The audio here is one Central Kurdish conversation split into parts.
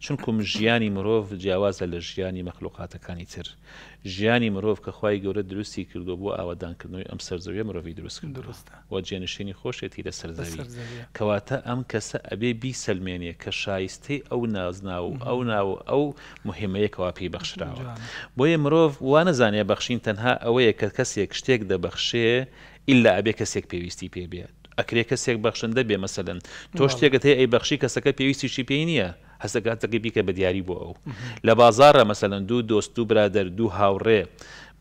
چونکم ژیانی مرۆڤ جیاوازە لە ژیانی مەخلوقاتەکانی تر ژیانی مرۆڤ کە خی گەورە دروستی کردو بۆ ئاوادانکردنەوەی ئەم سەرزەویە مرۆڤی دروستکرد درستە و جێنشینی خۆشێتی لە سەرزەوی کەواتە ئەم کەسە ئەبێ بی سلمێنێ کە شایستەی ئەو نازنا و ئەو ناو ئەو مهمەیەکەوا پێی بەخشراوە بۆیە مرۆڤ وانەزانێ بەخشین تەنها ئەوەیە کە کەسێک شتێک دەبەخشێ ئللا ئەبێ کەسێک پێویستی پێ بێت ئەکرێ کەسێک بەخشندە بێ مەسەن تۆ شتێکت هەیە ئەی بەخشی کەسەکە پێویستیشی پێی نییە هەستەکە تەقیبی کە بە دیاری بۆ ئەو لە بازارە مەسەلەن دوو دۆست و برادەر دوو هاوڕێ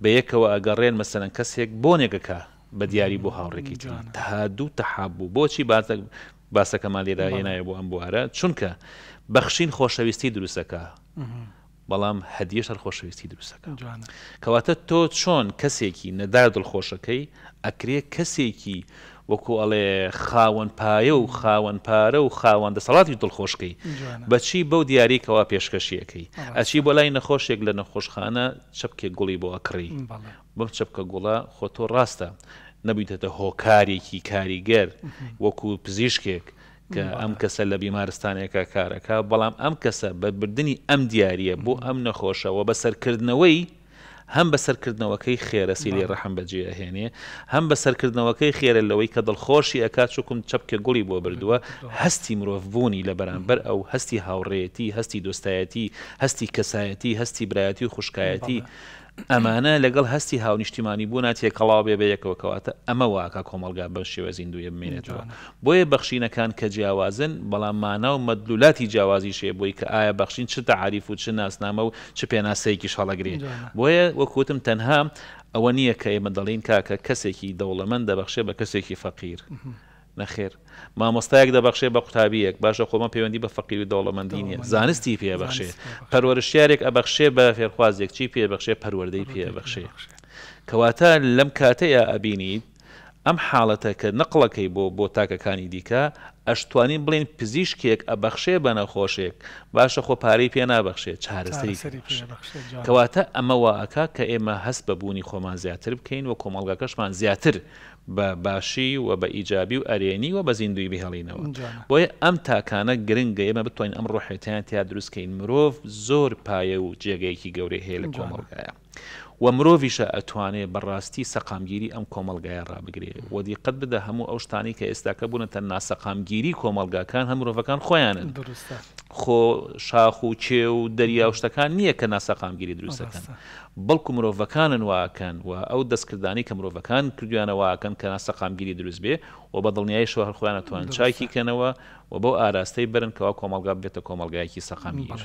بە یەکەوە ئەگەڕێن مەسەلەن کەسێک بۆنێکەکە بە دیاری بۆ هاوڕێکی جوان تا دوو تەحابوو بۆچی باتە باسەکەمان لێدا هێنایە بۆ ئەم بوارە چونکە بەخشین خۆشەویستی دروستەکە. بەڵام هەدیە هەر خۆشەویستی دروستەکە کەواتە تۆ چۆن کەسێکی نەدار دڵخۆشەکەی ئەکرێ کەسێکی وەکو ئەڵێ خاوەن پایە و خاوەن پارە و خاوەن دەسەڵاتی دڵخۆشکی بەچی بەو دیاریکەوا پێشکەشیەکەی ئەچی بۆ لای نەخۆشێک لە نەخۆشخانە چەپکێ گوڵی بۆ ئەکڕی بم چەپکە گوڵە خۆ تۆ ڕاستە نەبییتە هۆکارێکی کاریگەر وەکو پزیشکێک کە ئەم کەسە لە بیمارستانێکە کارەکە بەڵام ئەم کەسە بە بردننی ئەم دیارە بۆ ئەم نەخۆشەوە بە سەرکردنەوەی هەم بە سەرکردنەوەکەی خێرەسی لێ ڕەحم بەجێهێنێ هەم بە سەرکردنەوەکەی خێرە لەوەی کە دڵخۆشی ئەک چکم چەپکە گوڵی بۆ بردووە هەستی مرۆڤ بوونی لە بەرامبەر ئەو هەستی هاوڕێتی هەستی دۆستایەتی هەستی کەسایەتی هەستی برایەتی و خوشکایەتی ئەمانە لەگەڵ هەستی هاونیشتیمانی بوونا تێکەڵاو بێ بە یەکەوەکەواتە ئەمە واکە کۆمەلگا بە شێوە زیندویە بمێنێتەوە بۆیە بەخشینەکان کە جیاوازن بەڵام مانا و مەدلولاتی جیاوازی شێ بووی کە ئایا بەخشین چ تەعاریف و چ ناسنامە و چ پێناسەیەکی شەڵەگرین بۆیە وەکوتم تەنها ئەوە نییە کە ئێمە دەڵین کاکە کەسێکی دەوڵەمەند دەبەخشێ بە کەسێکی فەقیر. نەخێر مامۆستایەک دەبخشێ بە قوتابیەک باشە خۆمە پەیوەندی بە فەقیر و دەوڵەمەندی نیە زانستی پێبەخشێ پەروەرشارێک ئەبەخشێ بە فێرخوازێک چی پێبەخشێ پەروەردەی پێبەخشێ کەواتە لەم کاتەیە ئەبینیت ئەم حاڵەتە کە نقلەکەی بۆ بۆ تاکەکانی دیکە ئەشتوانین بڵین پزیشکێک ئەبەخشێ بە نەخۆشێک باشە خۆ پارەی پێ نابەخشێت چارەسەری کەواتە ئەمەوە ئەکا کە ئێمە هەست بە بوونی خۆمان زیاتر بکەین و کۆمەڵگەکەشمان زیاتر بە باشی و بە ئیجابی و ئەرێنی و بە زیندوی بهێڵینەوە بۆیە ئەم تاکانە گرنگگە ئێمە بتوانین ئەم ڕۆحێتیان تیا دروستکەین مرۆڤ زۆر پایە و جێگەیەکی گەورەی هەیە لە کۆمەڵگایە و مرۆڤیشە ئەتوانێت بەڕاستی سەقامگیری ئەم کۆمەلگایە ڕابگرێ و دیقەت بدە هەموو ئەو شتانی کە ئێستاکە بوون تەننا سەقامگیری کۆمەلگاکان هەم مرۆڤەکان خۆیانن خۆ شاخ و چێ و دەریا و شتەکان نییە کە ناسەقامگیری دروستەکەن بەڵکو مرۆڤەکانن واکەن و ئەو دەستکردانی کە مرۆڤەکان کردویانەواکەن کە ناسەقامگیری دروست بێ و بە دڵنیای شوهر خۆیان ئەتوان چاکی کەنەوە و بەو ئاراستەی برن کەوا کۆمەلگا بێتە کۆمەلگایەکی سەقامگیر.